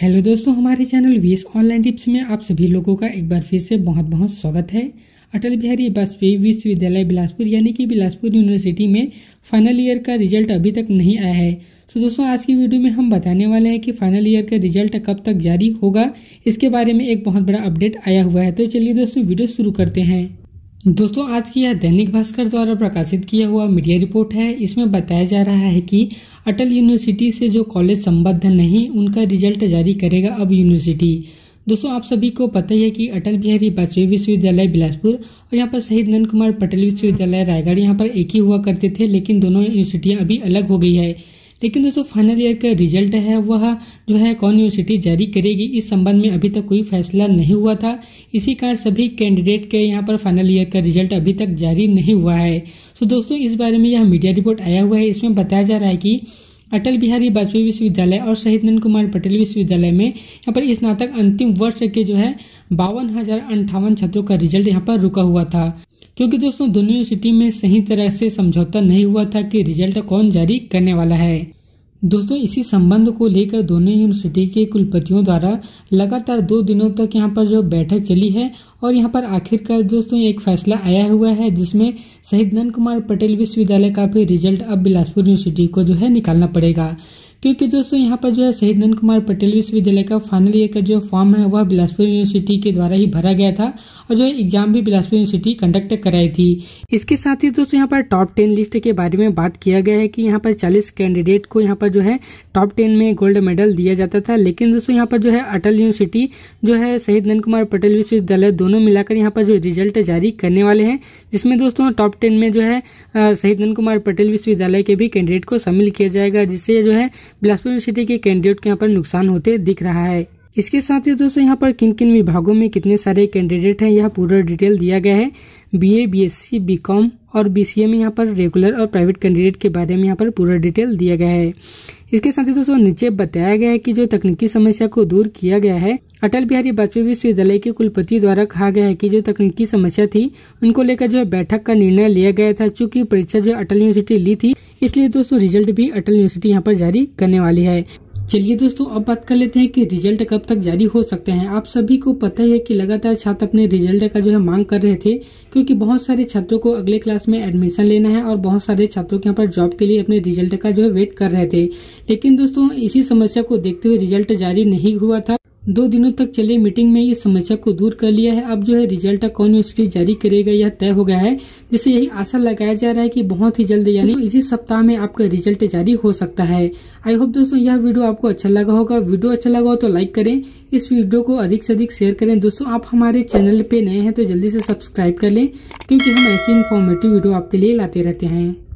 hello दोस्तों हमारे channel VS online tips में आप सभी लोगों का एक बार फिर से बहुत बहुत स्वागत है अटल बिहारी वाजपेयी विश्वविद्यालय बिलासपुर यानी कि बिलासपुर यूनिवर्सिटी में फाइनल ईयर का रिजल्ट अभी तक नहीं आया है तो दोस्तों आज की वीडियो में हम बताने वाले हैं कि फाइनल ईयर का रिजल्ट कब तक जारी होगा इसके बारे में एक बहुत बड़ा अपडेट आया हुआ है तो चलिए दोस्तों वीडियो शुरू करते हैं दोस्तों आज की यह दैनिक भास्कर द्वारा प्रकाशित किया हुआ मीडिया रिपोर्ट है इसमें बताया जा रहा है कि अटल यूनिवर्सिटी से जो कॉलेज संबद्ध नहीं उनका रिजल्ट जारी करेगा अब यूनिवर्सिटी दोस्तों आप सभी को पता ही है कि अटल बिहारी वाजपेयी विश्वविद्यालय बिलासपुर और यहाँ पर शहीद नंद कुमार पटेल विश्वविद्यालय रायगढ़ यहाँ पर एक ही हुआ करते थे लेकिन दोनों यूनिवर्सिटियाँ अभी अलग हो गई है लेकिन दोस्तों फाइनल ईयर का रिजल्ट है वह जो है कौन यूनिवर्सिटी जारी करेगी इस संबंध में अभी तक कोई फैसला नहीं हुआ था इसी कारण सभी कैंडिडेट के यहाँ पर फाइनल ईयर का रिजल्ट अभी तक जारी नहीं हुआ है सो दोस्तों इस बारे में यह मीडिया रिपोर्ट आया हुआ है इसमें बताया जा रहा है कि अटल बिहारी वाजपेयी विश्वविद्यालय और शहीद नंद कुमार पटेल विश्वविद्यालय में यहाँ पर स्नातक अंतिम वर्ष के जो है बावन हजार अंठावन छात्रों का रिजल्ट यहाँ पर रुका हुआ था क्योंकि दोस्तों दोनों यूनिवर्सिटी में सही तरह से समझौता नहीं हुआ था कि रिजल्ट कौन जारी करने वाला है दोस्तों इसी संबंध को लेकर दोनों यूनिवर्सिटी के कुलपतियों द्वारा लगातार दो दिनों तक यहाँ पर जो बैठक चली है और यहाँ पर आखिरकार दोस्तों एक फैसला आया हुआ है जिसमें शहीद नंद कुमार पटेल विश्वविद्यालय का भी रिजल्ट अब बिलासपुर यूनिवर्सिटी को जो है निकालना पड़ेगा क्योंकि दोस्तों यहाँ पर जो है शहीद नंद कुमार पटेल विश्वविद्यालय का फाइनल ईयर का जो फॉर्म है वह बिलासपुर यूनिवर्सिटी के द्वारा ही भरा गया था और जो एग्जाम भी बिलासपुर यूनिवर्सिटी कंडक्ट कराई थी इसके साथ ही दोस्तों यहाँ पर टॉप टेन लिस्ट के बारे में बात किया गया है कि यहाँ पर चालीस कैंडिडेट को यहाँ पर जो है टॉप टेन में गोल्ड मेडल दिया जाता था लेकिन दोस्तों यहाँ पर जो है अटल यूनिवर्सिटी जो है शहीद नंद कुमार पटेल विश्वविद्यालय दोनों मिलाकर यहाँ पर जो रिजल्ट जारी करने वाले हैं जिसमें दोस्तों टॉप टेन में जो है शहीद नंद कुमार पटेल विश्वविद्यालय के भी कैंडिडेट को शामिल किया जाएगा जिससे जो है बिलासपुर यूनिवर्सिटी के कैंडिडेट के यहाँ पर नुकसान होते दिख रहा है इसके साथ ही दोस्तों यहाँ पर किन किन विभागों में कितने सारे कैंडिडेट हैं यह पूरा डिटेल दिया गया है बीए, बीएससी, बीकॉम और बीसीए में यहाँ पर रेगुलर और प्राइवेट कैंडिडेट के बारे में यहाँ पर पूरा डिटेल दिया गया है इसके साथ ही दोस्तों नीचे बताया गया है कि जो तकनीकी समस्या को दूर किया गया है अटल बिहारी वाजपेयी विश्वविद्यालय के कुलपति द्वारा कहा गया है कि जो तकनीकी समस्या थी उनको लेकर जो है बैठक का निर्णय लिया गया था चूंकि परीक्षा जो अटल यूनिवर्सिटी ली थी इसलिए दोस्तों रिजल्ट भी अटल यूनिवर्सिटी यहाँ पर जारी करने वाली है चलिए दोस्तों अब बात कर लेते हैं कि रिजल्ट कब तक जारी हो सकते हैं आप सभी को पता ही है कि लगातार छात्र अपने रिजल्ट का जो है मांग कर रहे थे क्योंकि बहुत सारे छात्रों को अगले क्लास में एडमिशन लेना है और बहुत सारे छात्रों के यहाँ पर जॉब के लिए अपने रिजल्ट का जो है वेट कर रहे थे लेकिन दोस्तों इसी समस्या को देखते हुए रिजल्ट जारी नहीं हुआ था दो दिनों तक चले मीटिंग में इस समस्या को दूर कर लिया है अब जो है रिजल्ट कौन यूनिवर्सिटी जारी करेगा यह तय हो गया है जिसे यही आशा लगाया जा रहा है कि बहुत ही जल्द यानी तो इसी सप्ताह में आपका रिजल्ट जारी हो सकता है आई होप दोस्तों यह वीडियो आपको अच्छा लगा होगा वीडियो अच्छा लगा हो तो लाइक करें इस वीडियो को अधिक से अधिक शेयर करें दोस्तों आप हमारे चैनल पर नए हैं तो जल्दी से सब्सक्राइब कर लें क्योंकि हम ऐसी इन्फॉर्मेटिव वीडियो आपके लिए लाते रहते हैं